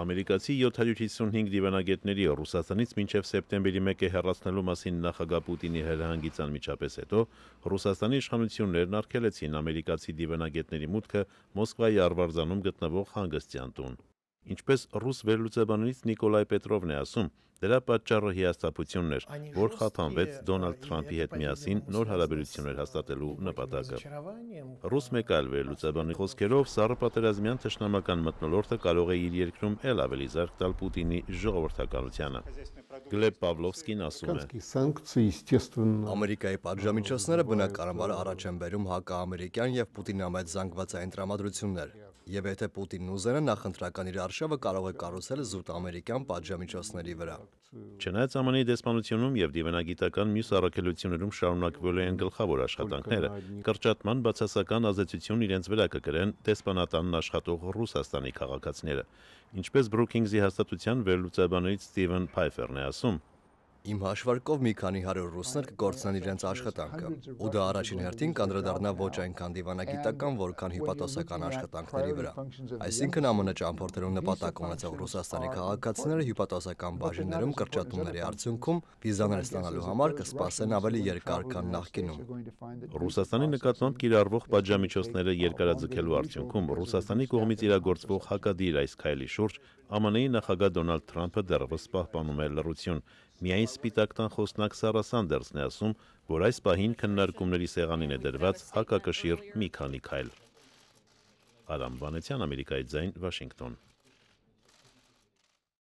Ամերիկացի 755 դիվանագետների Ռուսաստանից մինչև սեպտեմբերի 1-ը հեռացնելու մասին նախագահ Պուտինի հրահանգից անմիջապես հետո Ռուսաստանի իշխանություններն արգելեցին ամերիկացի դիվանագետների մուտքը Մոսկվայի արվարձանում գտնվող հանգստյան տուն։ Ինչպես ռուս վերլուծաբանից Նիկոլայ Պետրովն է ասում, դրա պատճառը հիասթափությունն էր, որ խափանվեց Դոնալդ Թրամփի հետ միասին նոր հարաբերություններ հաստատելու նպատակը։ Ռուս մեկ այլ վերլուծաբանի խոսքերով, սառը պատերազմյան ճշնամական մտնոլորտը կարող է իր երկրում ել ավելի զարգ տալ Պուտինի ժողովրդականությանը։ Գլեբ Պավլովսկին ասում է. Ամերիկայի պատժամիջոցները բնականաբար առաջ են բերում հակաամերիկյան եւ Պուտինի ամեծ զանգվածային տրամադրություններ։ Եվ եթե Պուտինն ուզենա նախընտրական իր արշավը կարող է կառուցել զուտ ամերիկյան պատժամիջոցների վրա։ Չնայած ԱՄՆ-ի դեսպանությունում եւ դիվանագիտական մյուս առաքելություններում շարունակվել են գլխավոր աշխատանքները, կրճատման բացասական ազդեցություն իրենց վրա կգրեն դեսպանատանն աշխատող Ռուսաստանի քաղաքացիները։ Ինչպես Brookings-ի հաստատության վերլուծաբանից Ստիվեն Փայֆերն է ասում, Իմ հաշվարկով մի քանի հարյուր ռուսներ կգործնեն իրենց աշխատանքը, ու դա առաջին հերթին կանդրադառնա ոչ այնքան դիվանագիտական, որքան հիպատոսական աշխատանքների վրա։ Այսինքն ԱՄՆ ճամփորդելու նպատակ ունեցող Ռուսաստանի քաղաքացիները հիպատոսական բաժիններում կրճատումների արդյունքում վիզաներ ստանալու համար կսպասեն ավելի երկար քան նախկինում։ Ռուսաստանի նկատմամբ կիրառվող պատժամիջոցները երկարաձգելու արդյունքում Ռուսաստանի կողմից իրագործվող հակադիր այս քայլի շուրջ ԱՄՆ-ի նախագահ Դոնալդ Թրամփը դեռևս պահպանում է լռություն։ Միայն Սպիտակտան խոսնակ Սարա Սանդերսն է ասում, որ այս պահին քննարկումների սեղանին է դրված հակակշիռ մի քանի քայլ։ Արամ Վանեցյան, Ամերիկայի ձայն, Վաշինգտոն։